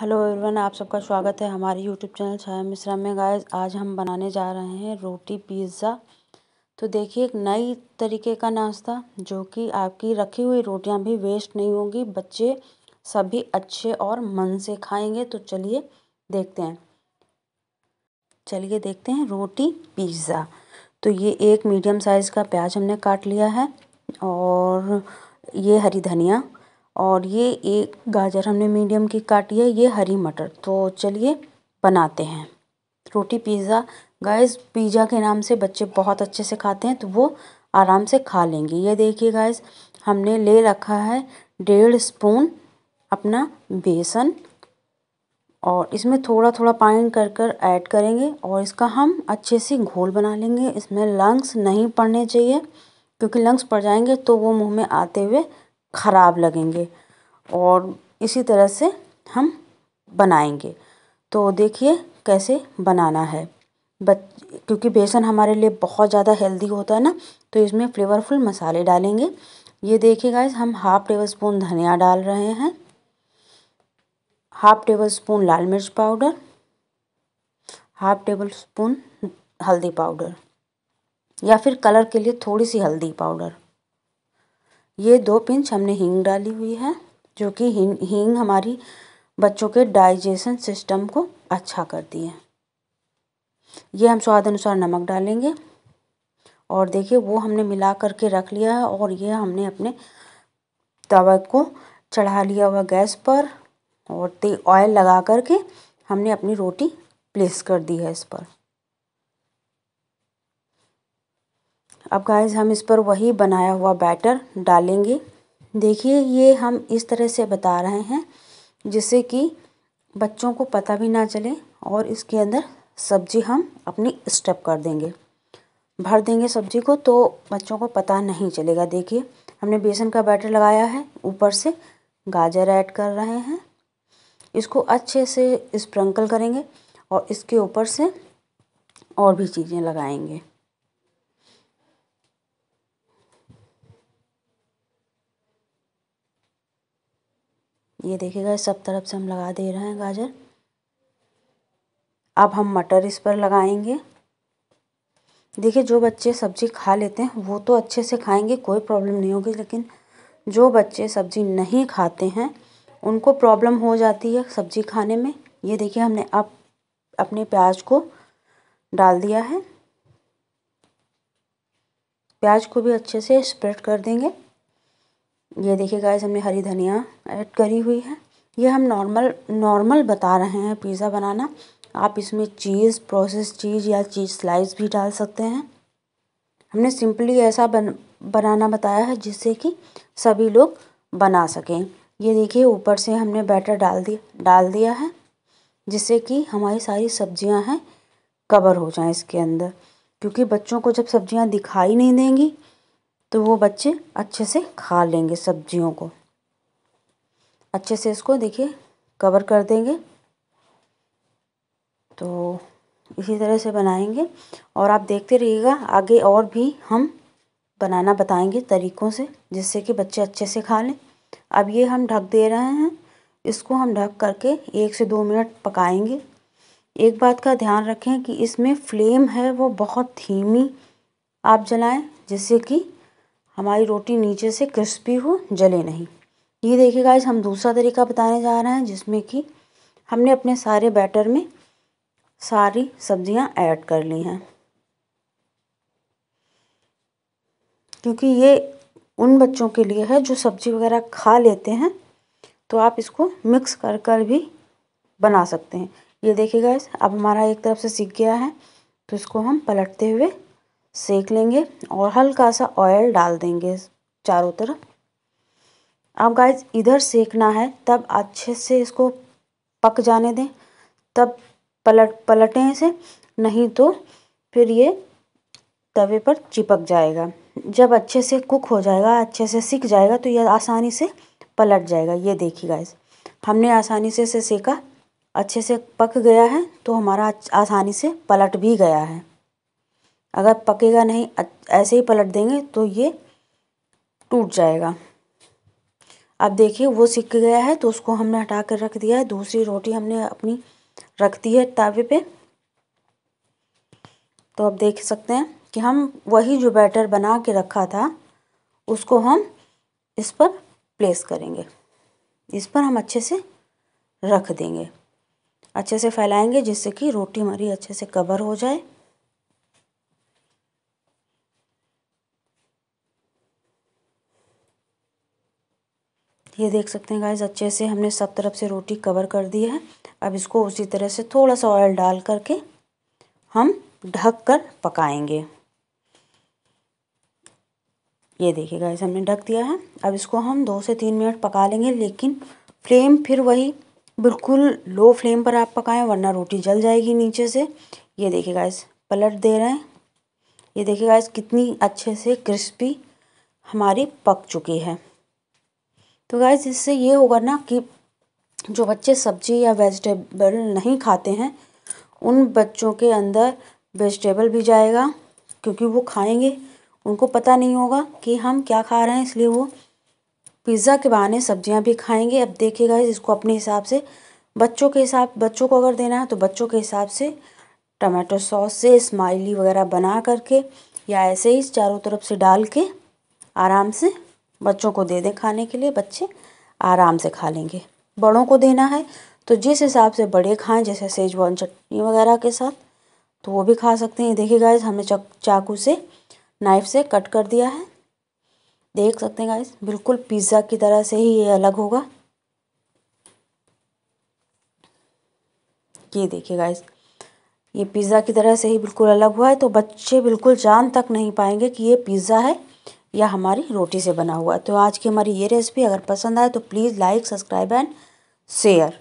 hello everyone आप सबका स्वागत है हमारे यूट्यूब चैनल छाया मिश्रा में गाइस आज हम बनाने जा रहे हैं रोटी पिज़्ज़ा तो देखिए एक नई तरीके का नाश्ता जो कि आपकी रखी हुई रोटियां भी वेस्ट नहीं होंगी बच्चे सभी अच्छे और मन से खाएंगे तो चलिए देखते हैं चलिए देखते हैं रोटी पिज़्ज़ा तो ये एक मीडियम साइज़ का प्याज हमने काट लिया है और ये हरी धनिया और ये एक गाजर हमने मीडियम की काटी है ये हरी मटर तो चलिए बनाते हैं रोटी पिज़्ज़ा गाइस पिज़्ज़ा के नाम से बच्चे बहुत अच्छे से खाते हैं तो वो आराम से खा लेंगे ये देखिए गाइस हमने ले रखा है डेढ़ स्पून अपना बेसन और इसमें थोड़ा थोड़ा पानी कर कर ऐड करेंगे और इसका हम अच्छे से घोल बना लेंगे इसमें लंग्स नहीं पड़ने चाहिए क्योंकि लंग्स पड़ जाएंगे तो वो मुंह में आते हुए ख़राब लगेंगे और इसी तरह से हम बनाएंगे तो देखिए कैसे बनाना है बच क्योंकि बेसन हमारे लिए बहुत ज़्यादा हेल्दी होता है ना तो इसमें फ्लेवरफुल मसाले डालेंगे ये देखिए गाइस हम हाफ़ टेबल स्पून धनिया डाल रहे हैं हाफ़ टेबल स्पून लाल मिर्च पाउडर हाफ़ टेबल स्पून हल्दी पाउडर या फिर कलर के लिए थोड़ी सी हल्दी पाउडर ये दो पिंच हमने हींग डाली हुई है जो कि हींग हींग हमारी बच्चों के डाइजेशन सिस्टम को अच्छा करती है ये हम स्वाद अनुसार नमक डालेंगे और देखिए वो हमने मिला करके रख लिया है और ये हमने अपने तवा को चढ़ा लिया हुआ गैस पर और ऑयल लगा करके हमने अपनी रोटी प्लेस कर दी है इस पर अब गाइस हम इस पर वही बनाया हुआ बैटर डालेंगे देखिए ये हम इस तरह से बता रहे हैं जिससे कि बच्चों को पता भी ना चले और इसके अंदर सब्जी हम अपनी स्टेप कर देंगे भर देंगे सब्जी को तो बच्चों को पता नहीं चलेगा देखिए हमने बेसन का बैटर लगाया है ऊपर से गाजर ऐड कर रहे हैं इसको अच्छे से स्प्रिंकल करेंगे और इसके ऊपर से और भी चीज़ें लगाएंगे ये देखिएगा सब तरफ से हम लगा दे रहे हैं गाजर अब हम मटर इस पर लगाएंगे देखिए जो बच्चे सब्ज़ी खा लेते हैं वो तो अच्छे से खाएंगे कोई प्रॉब्लम नहीं होगी लेकिन जो बच्चे सब्ज़ी नहीं खाते हैं उनको प्रॉब्लम हो जाती है सब्ज़ी खाने में ये देखिए हमने अब अपने प्याज को डाल दिया है प्याज को भी अच्छे से स्प्रेड कर देंगे ये देखिए गाइस हमने हरी धनिया ऐड करी हुई है ये हम नॉर्मल नॉर्मल बता रहे हैं पिज़्ज़ा बनाना आप इसमें चीज़ प्रोसेस चीज़ या चीज़ स्लाइस भी डाल सकते हैं हमने सिंपली ऐसा बन बनाना बताया है जिससे कि सभी लोग बना सकें ये देखिए ऊपर से हमने बैटर डाल दिया डाल दिया है जिससे कि हमारी सारी सब्जियां हैं कवर हो जाएं इसके अंदर क्योंकि बच्चों को जब सब्जियां दिखाई नहीं देंगी तो वो बच्चे अच्छे से खा लेंगे सब्जियों को अच्छे से इसको देखिए कवर कर देंगे तो इसी तरह से बनाएंगे और आप देखते रहिएगा आगे और भी हम बनाना बताएंगे तरीक़ों से जिससे कि बच्चे अच्छे से खा लें अब ये हम ढक दे रहे हैं इसको हम ढक करके एक से दो मिनट पकाएंगे एक बात का ध्यान रखें कि इसमें फ्लेम है वो बहुत धीमी आप जलाएं जिससे कि हमारी रोटी नीचे से क्रिस्पी हो जले नहीं ये देखिए गाइस हम दूसरा तरीका बताने जा रहे हैं जिसमें कि हमने अपने सारे बैटर में सारी सब्जियां ऐड कर ली हैं क्योंकि ये उन बच्चों के लिए है जो सब्जी वगैरह खा लेते हैं तो आप इसको मिक्स कर कर भी बना सकते हैं ये देखिए गाइस अब हमारा एक तरफ से सीख गया है तो इसको हम पलटते हुए सेक लेंगे और हल्का सा ऑयल डाल देंगे चारों तरफ अब गाइस इधर सेकना है तब अच्छे से इसको पक जाने दें तब पलट पलटें इसे नहीं तो फिर ये तवे पर चिपक जाएगा जब अच्छे से कुक हो जाएगा अच्छे से सीख जाएगा तो ये आसानी से पलट जाएगा ये देखिए गाइस हमने आसानी से इसे सेका अच्छे से पक गया है तो हमारा आसानी से पलट भी गया है अगर पकेगा नहीं ऐसे ही पलट देंगे तो ये टूट जाएगा अब देखिए वो सिक गया है तो उसको हमने हटा कर रख दिया है दूसरी रोटी हमने अपनी रख दी है तावे पे तो अब देख सकते हैं कि हम वही जो बैटर बना के रखा था उसको हम इस पर प्लेस करेंगे इस पर हम अच्छे से रख देंगे अच्छे से फैलाएंगे जिससे कि रोटी हमारी अच्छे से कवर हो जाए ये देख सकते हैं गाइज अच्छे से हमने सब तरफ से रोटी कवर कर दी है अब इसको उसी तरह से थोड़ा सा ऑयल डाल करके हम ढक कर पकाएंगे ये देखिए गाइज हमने ढक दिया है अब इसको हम दो से तीन मिनट पका लेंगे लेकिन फ्लेम फिर वही बिल्कुल लो फ्लेम पर आप पकाएं वरना रोटी जल जाएगी नीचे से ये देखिए गाइस पलट दे रहे हैं ये देखिए गाइज कितनी अच्छे से क्रिस्पी हमारी पक चुकी है तो गाइज़ इससे ये होगा ना कि जो बच्चे सब्जी या वेजिटेबल नहीं खाते हैं उन बच्चों के अंदर वेजिटेबल भी जाएगा क्योंकि वो खाएंगे उनको पता नहीं होगा कि हम क्या खा रहे हैं इसलिए वो पिज़्ज़ा के बहाने सब्जियां भी खाएंगे अब देखिएगा इसको अपने हिसाब से बच्चों के हिसाब बच्चों को अगर देना है तो बच्चों के हिसाब से टमाटो सॉस से स्माइली वगैरह बना करके या ऐसे ही चारों तरफ से डाल के आराम से बच्चों को दे दें खाने के लिए बच्चे आराम से खा लेंगे बड़ों को देना है तो जिस हिसाब से बड़े खाएं जैसे सेजवान चटनी वगैरह के साथ तो वो भी खा सकते हैं देखिए गाइस हमने चाकू से नाइफ से कट कर दिया है देख सकते हैं गाइस बिल्कुल पिज़्ज़ा की तरह से ही ये अलग होगा ये देखिए गाइस ये पिज़्ज़ा की तरह से ही बिल्कुल अलग हुआ है तो बच्चे बिल्कुल जान तक नहीं पाएंगे कि ये पिज़्ज़ा है या हमारी रोटी से बना हुआ तो आज की हमारी ये रेसिपी अगर पसंद आए तो please like subscribe and share